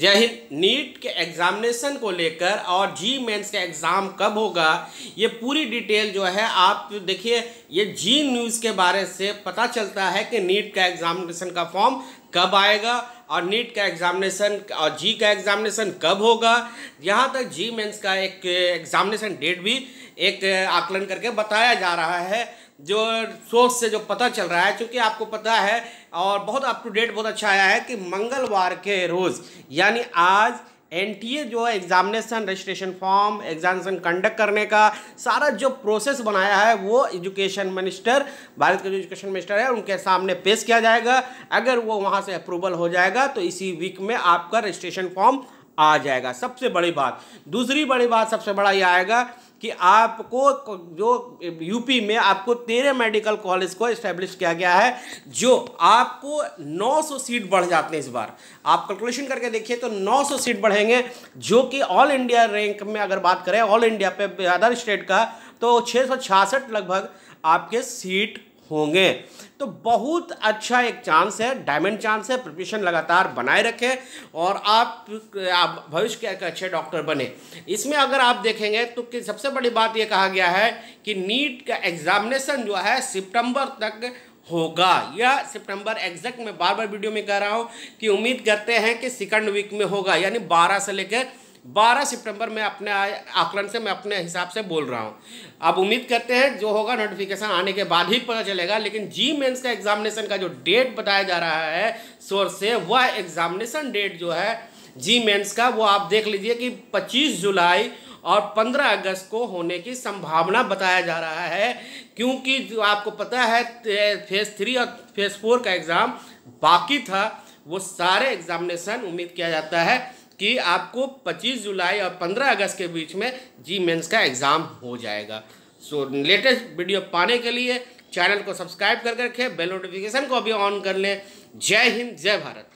जय हिंद नीट के एग्जामिनेशन को लेकर और जी मेंस के एग्ज़ाम कब होगा ये पूरी डिटेल जो है आप तो देखिए ये जी न्यूज़ के बारे से पता चलता है कि नीट का एग्ज़ामिनेशन का फॉर्म कब आएगा और नीट का एग्ज़ामिनेशन और जी का एग्ज़ामिनेशन कब होगा यहाँ तक जी मेंस का एक एग्ज़ामिनेशन डेट भी एक आकलन करके बताया जा रहा है जो सोर्स से जो पता चल रहा है क्योंकि आपको पता है और बहुत अप टू डेट बहुत अच्छा आया है कि मंगलवार के रोज़ यानी आज एन जो है examination registration form examination conduct करने का सारा जो प्रोसेस बनाया है वो एजुकेशन मिनिस्टर भारत के जो एजुकेशन मिनिस्टर है उनके सामने पेश किया जाएगा अगर वो वहाँ से अप्रूवल हो जाएगा तो इसी वीक में आपका रजिस्ट्रेशन फॉर्म आ जाएगा सबसे बड़ी बात दूसरी बड़ी बात सबसे बड़ा यह आएगा कि आपको जो यूपी में आपको तेरह मेडिकल कॉलेज को इस्टेब्लिश किया गया है जो आपको 900 सीट बढ़ जाते हैं इस बार आप कैलकुलेशन करके देखिए तो 900 सीट बढ़ेंगे जो कि ऑल इंडिया रैंक में अगर बात करें ऑल इंडिया पे अदर स्टेट का तो छः लगभग आपके सीट होंगे तो बहुत अच्छा एक चांस है डायमंड चांस है प्रिपरेशन लगातार बनाए रखें और आप, आप भविष्य के एक अच्छे डॉक्टर बने इसमें अगर आप देखेंगे तो कि सबसे बड़ी बात यह कहा गया है कि नीट का एग्जामिनेशन जो है सितंबर तक होगा या सितंबर एग्जैक्ट में बार बार वीडियो में कह रहा हूँ कि उम्मीद करते हैं कि सेकंड वीक में होगा यानी बारह से लेकर 12 सितंबर में अपने आकलन से मैं अपने हिसाब से बोल रहा हूँ अब उम्मीद करते हैं जो होगा नोटिफिकेशन आने के बाद ही पता चलेगा लेकिन जी मेन्स का एग्जामिनेशन का जो डेट बताया जा रहा है सोर्स से वह एग्जामिनेशन डेट जो है जी मेन्स का वो आप देख लीजिए कि 25 जुलाई और 15 अगस्त को होने की संभावना बताया जा रहा है क्योंकि जो आपको पता है फेज़ थ्री और फेज़ फोर का एग्ज़ाम बाकी था वो सारे एग्ज़ामिनेशन उम्मीद किया जाता है कि आपको 25 जुलाई और 15 अगस्त के बीच में जी मेन्स का एग्ज़ाम हो जाएगा सो लेटेस्ट वीडियो पाने के लिए चैनल को सब्सक्राइब करके रखें बेल नोटिफिकेशन को भी ऑन कर लें जय हिंद जय भारत